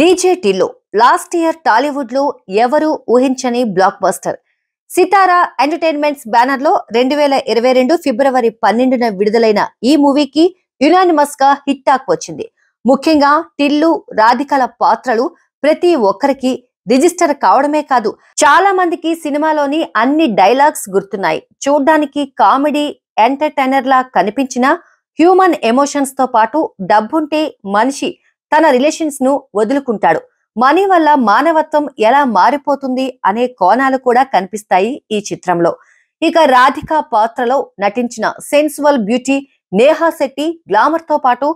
డీజేటీలో last year Tollywood లో ఎవరు ఊహించని blockbuster Sithara entertainments banner లో రెండు వేల ఇరవై రెండు ఫిబ్రవరి పన్నెండున విడుదలైన ఈ మూవీకి యునానిమస్ గా హిట్ టాక్ వచ్చింది ముఖ్యంగా టిల్లు రాధికల పాత్రలు ప్రతి ఒక్కరికి రిజిస్టర్ కావడమే కాదు చాలా మందికి సినిమాలోని అన్ని డైలాగ్స్ గుర్తున్నాయి చూడ్డానికి కామెడీ ఎంటర్టైనర్ లా కనిపించిన హ్యూమన్ ఎమోషన్స్ తో పాటు డబ్బుంటే మనిషి తన రిలేషన్స్ ను వదులుకుంటాడు మనీ వల్ల మానవత్వం ఎలా మారిపోతుంది అనే కోణాలు కూడా కనిపిస్తాయి ఈ చిత్రంలో ఇక రాధిక పాత్రలో నటించిన sensual beauty Neha Shetty glamour తో పాటు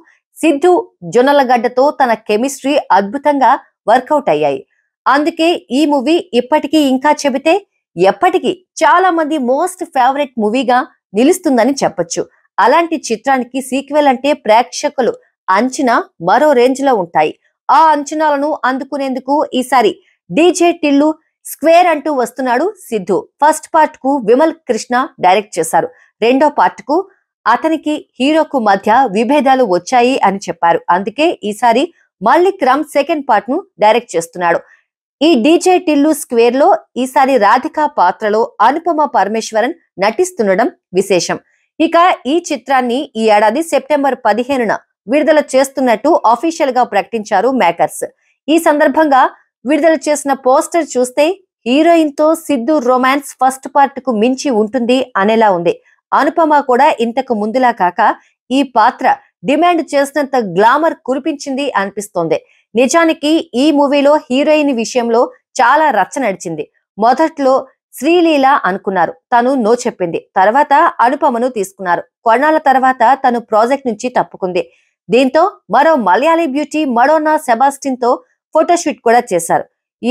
సిద్ధు జొన్నలగడ్డతో తన కెమిస్ట్రీ అద్భుతంగా వర్కౌట్ అయ్యాయి అందుకే ఈ మూవీ ఇప్పటికీ ఇంకా చెబితే ఎప్పటికీ చాలా మంది మోస్ట్ ఫేవరెట్ మూవీగా నిలుస్తుందని చెప్పొచ్చు అలాంటి చిత్రానికి సీక్వెల్ అంటే ప్రేక్షకులు అంచనా మరో రేంజ్ లో ఉంటాయి ఆ అంచనాలను అందుకునేందుకు ఈసారి డీజే టిల్లు స్క్వేర్ అంటూ వస్తున్నాడు సిద్ధు ఫస్ట్ పార్ట్ కు విమల్ కృష్ణ డైరెక్ట్ చేశారు రెండో పార్ట్ కు అతనికి హీరోకు మధ్య విభేదాలు వచ్చాయి అని చెప్పారు అందుకే ఈసారి మల్లిక్ రామ్ సెకండ్ పార్ట్ ను డైరెక్ట్ చేస్తున్నాడు ఈ డీజే టిల్లు స్క్వేర్ లో ఈసారి రాధిక పాత్రలో అనుపమ పరమేశ్వరన్ నటిస్తుండడం విశేషం ఇక ఈ చిత్రాన్ని ఈ ఏడాది సెప్టెంబర్ పదిహేనున విడుదల చేస్తున్నట్టు అఫీషియల్ గా ప్రకటించారు మేకర్స్ ఈ సందర్భంగా విడుదల చేసిన పోస్టర్ చూస్తే హీరోయిన్ తో సిద్ధు రొమాన్స్ ఫస్ట్ పార్ట్ కు మించి ఉంటుంది అనేలా ఉంది అనుపమ కూడా ఇంతకు ముందులా కాక ఈ పాత్ర డిమాండ్ చేసినంత గ్లామర్ కురిపించింది అనిపిస్తోంది నిజానికి ఈ మూవీలో హీరోయిన్ విషయంలో చాలా రచ్చ నడిచింది మొదట్లో శ్రీలీల అనుకున్నారు తను నో చెప్పింది తర్వాత అనుపమను తీసుకున్నారు కొన్నాళ్ళ తర్వాత తను ప్రాజెక్ట్ నుంచి తప్పుకుంది దీంతో మరో మలయాళీ బ్యూటీ మడోనా సెబాస్టిన్ తో ఫోటోషూట్ కూడా చేశారు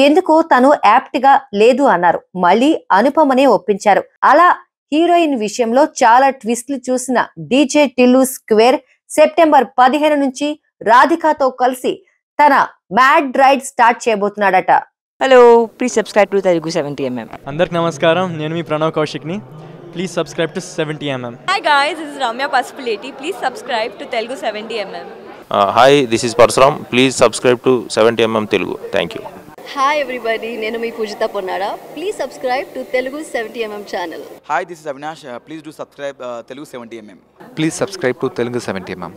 ఎందుకు తను యాప్ట్ గా లేదు అన్నారు మళ్ళీ అనుపమనే ఒప్పించారు అలా హీరోయిన్ విషయంలో చాలా ట్విస్ట్లు చూసిన డీజే టిల్లు స్క్వేర్ సెప్టెంబర్ పదిహేను నుంచి రాధికాతో కలిసి తన మ్యాడ్ రైడ్ స్టార్ట్ చేయబోతున్నాడట hello please subscribe to Telugu seventy MM అందరికి నమస్కారం నేను మీ Pranav కౌశిక్ని Please subscribe to 70mm. Hi guys, this is Ramya Paspaleti. Please subscribe to Telugu 70mm. Uh, hi, this is Parsuram. Please subscribe to 70mm Telugu. Thank you. hi everybody నేను మీ Poojitha Ponnada please subscribe to Telugu seventy MM channel hi this is Avinash please do subscribe Telugu seventy MM please subscribe to Telugu seventy MM